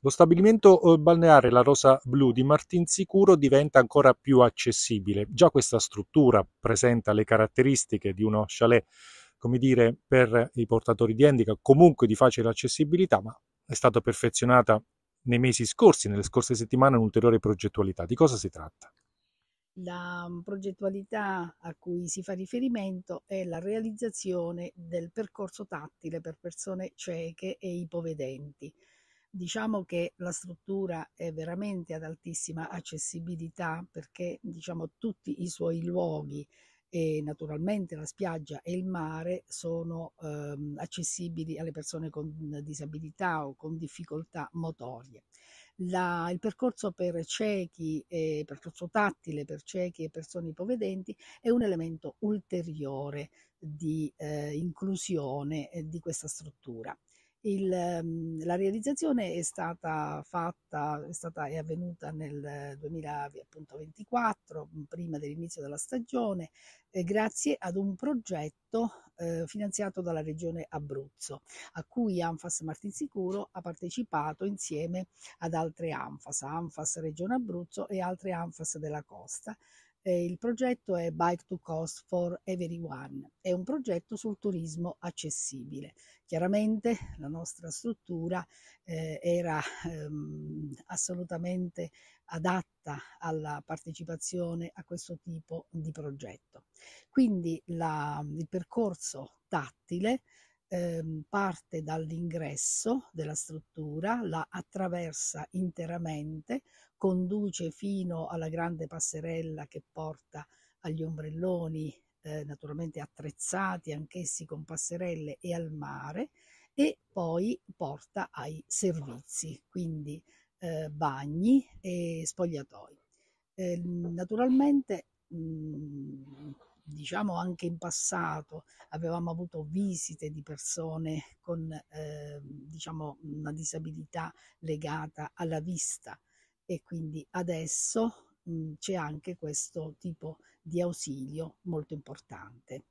Lo stabilimento eh, balneare La Rosa Blu di Martinsicuro diventa ancora più accessibile. Già questa struttura presenta le caratteristiche di uno chalet, come dire, per i portatori di handicap, comunque di facile accessibilità, ma è stata perfezionata nei mesi scorsi, nelle scorse settimane, un'ulteriore progettualità. Di cosa si tratta? La progettualità a cui si fa riferimento è la realizzazione del percorso tattile per persone cieche e ipovedenti Diciamo che la struttura è veramente ad altissima accessibilità perché diciamo, tutti i suoi luoghi e naturalmente la spiaggia e il mare sono ehm, accessibili alle persone con disabilità o con difficoltà motorie. La, il percorso per ciechi, e, percorso tattile per ciechi e persone ipovedenti è un elemento ulteriore di eh, inclusione eh, di questa struttura. Il, ehm, la realizzazione è stata fatta, è, stata, è avvenuta nel 2024, mhmm, prima dell'inizio della stagione, eh, grazie ad un progetto eh, finanziato dalla Regione Abruzzo, a cui Anfas Martinsicuro ha partecipato insieme ad altre Anfas, Anfas Regione Abruzzo e altre Anfas della Costa, eh, il progetto è Bike to Cost for Everyone, è un progetto sul turismo accessibile. Chiaramente la nostra struttura eh, era ehm, assolutamente adatta alla partecipazione a questo tipo di progetto. Quindi la, il percorso tattile Ehm, parte dall'ingresso della struttura, la attraversa interamente, conduce fino alla grande passerella che porta agli ombrelloni eh, naturalmente attrezzati anch'essi con passerelle e al mare e poi porta ai servizi, quindi eh, bagni e spogliatoi. Eh, naturalmente mh, mhmm, diciamo anche in passato avevamo avuto visite di persone con eh, diciamo una disabilità legata alla vista e quindi adesso mhmm, c'è anche questo tipo di ausilio molto importante.